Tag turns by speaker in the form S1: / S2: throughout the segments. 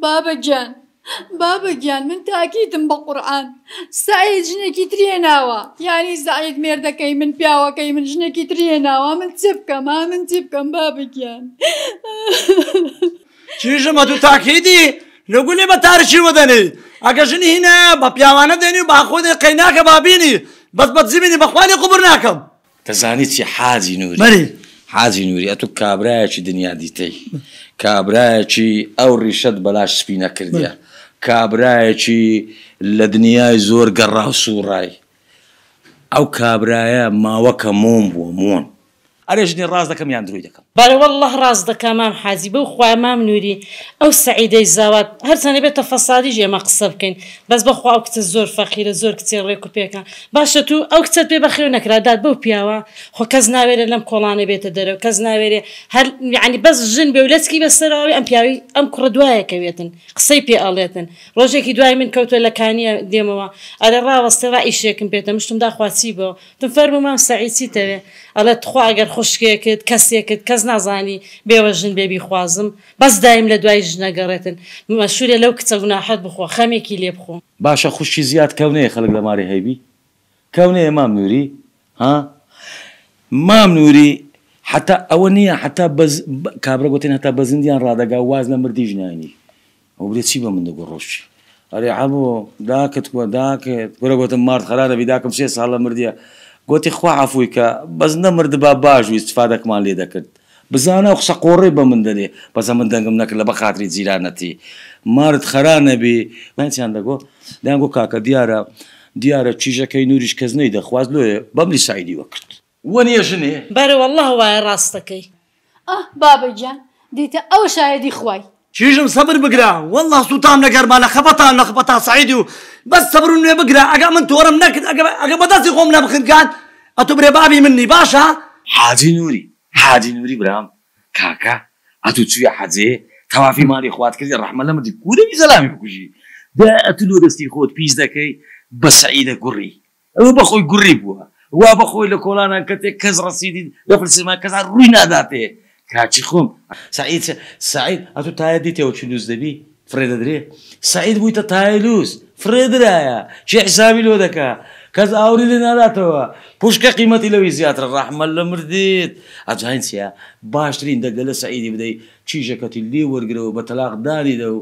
S1: بابەگیان بابەگیان من تاکیتم بە قورآن سایە ژنێکی ترێ ناوە یانی زعید مێردەکەی من پیاوەکەی من ژنێکی ترێ ناوە من چ بکەم ما من چ بکەم بابگیان
S2: چیژەمە دوو تاکیدی لەگوێ بە تارشی وەدەنی ئەگە ژنی هینە بە پیاوانە دێنی و باخۆدێ قەیناکە بابینی بەس بەزیبینی بەخوانی قوبر ناکەم
S1: دەزانی چی حاجی نوری. حازی نووری ئە تو کابراایەکی دنیا دیتەی کابراایەکی ئەو ڕیشەت بەلاش سپی نەکردە کابراایەکی لە دنیای زۆر گەڕا سوڕای ئەو کابراایە ماوەکە مۆم بووە مۆن ئەرێژنی
S3: ڕاز دەکەم یان دروی دەکەم بەڵله ڕاز دەکە مام حەزی بە و خخوای مام نووری ئەو سعیدەی زاوات هەرچەندە بێتە فەسادی ژێمە قسە بکەین بەس بەخوا ئەو کچە زۆر فەخیرە زۆر کچێ ڕێک و پێەکان باشە تو ئەو کچەت پێ بەخێو نەکرادات بەو پیاوە خۆ کەس ناوێرە لەم کۆڵانە بێتە دەرەوە کەس ناوێرێ هەر یعنی بەس ژن بێ و لەسکی بەسەرەوەی ئەم پیاوی ئەم کوڕە دوایەکەوێتن قسەی پێ ئاڵێتن ڕۆژێکی دوای من کەوتە لەکانیە دێمەوە ئەرە ڕاوەستێ ڕائیشێکم پێێتە مشتم داخواسی بەوە تم فەرمو مام سعیسی تەوێ ئەڵێ تخوا ئەگەر خۆ خوشکێکت کەسێکت کەس نازانی بێوەژن بێبی خوازم بەس دایم لە دوای ژنەگەڕێتن مەشورە لەو کچەوناحەت بخۆ خەمێکی لێ بخۆ
S1: باشە خوشی زیاد کەونەیە خەلک لە ماری هەیبی کەونەیە مام نووری ها مام نووری حتا ئەوە نییە حتا کابرا گوتین هەتا بە زندیان ڕادەگا واز لە مردی ژنانی ئەو برێت چی بە من دەگو ڕۆشی ئەرێ عبوو داکت وە داکت گەرە گوتم مارد خەرارە بیداکەم سێ ساڵە مردە گوتی خوا عفویکە بەس نەمرد با باش و استفادەکمان لێ دەکرد بزانە و قسە قۆڕی بە من دەنێ بەسە من دەنگم نەکرد لە بە خااتری جیرانەتی مارد خەرانەبی منیان دەگۆ دەیان گۆ کاکە دیارە دیارە چیژەکەی نوریش کەس نەی دەخواست لێ بەملی سایدی وەکرد وەنیە ژنێ بەرەوە الله وایە
S3: ڕاستەکەی ئە بابەجان دیتە ئەو شایدی خوای
S2: چیژم سەبر بگرا والله سوتان نگر مال خەبەتان لە خبەتا بس صبر بەس سەبر اگه من تو من نکد اگه اگه بدست خۆم نبخند بخنکان اتو برێ بابی منی باشه
S1: حاجی نوری حاجی نوری برام کاکە ئەتو چوی حەجێ تەوافی ماڵی خوات کردی ڕحمە لە مدی کوورەوی زەلامی بکوژی دا ئەتلو دەستی خۆت پیش دەکەی بە سعیدە گوڕی ئەوە بەخۆی گوڕی بووە وا بەخۆی لە کۆلانان کەتێک کز رسیدی لە سیما کز روی ناداتێ کاچی خۆم سعید سعید اتو تو تایە دیتەوە چ لووز دەبی فرێدەدرێ سعید بوویتە تایە لووس فرێدرایە چێ حسابی لۆ دەکات کەس ئاوری لێ ناداتەوە پوشکە قیمەتی لەوی زیاتر ڕحمە لە مردیت ئەجانسیە باشترین دەگە لە سعیدی بدەیت چیژەکەتی لێ وەرگرەوە بە تەلاقدانی دە و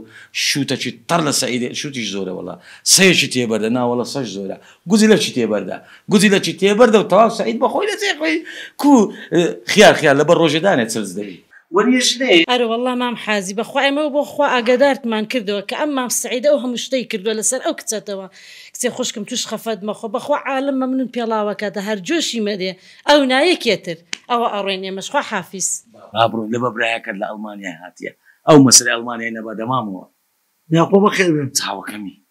S1: شوتەچی تەر لە سعید شوتیش زۆرە وڵا سێشی تێبەردە ناوەڵە سەش زۆرە گوزی لە چی تێبەردە گوزی لە چی تێبەردە و تەواو سعید بەخۆی لە جێخۆی کو خیار خیال لە بە ڕۆژێدانێت سرز دەبیت
S3: وريجلي ارو والله ما محازي بخو اي مو بخو اقدرت ما نكردو كاما سعيده وهم شتي كردو لسان سر او كتاتوا كتي خوشكم توش خفاد مخو بخو عالم ما ممنون بيلا وكدا جوشي مدي او نايك يتر او اروين مش خو حافيس
S1: ابرو لما برايك لالمانيا هاتيا او مسري المانيا نبا دمامو يا بابا خير بنت كمي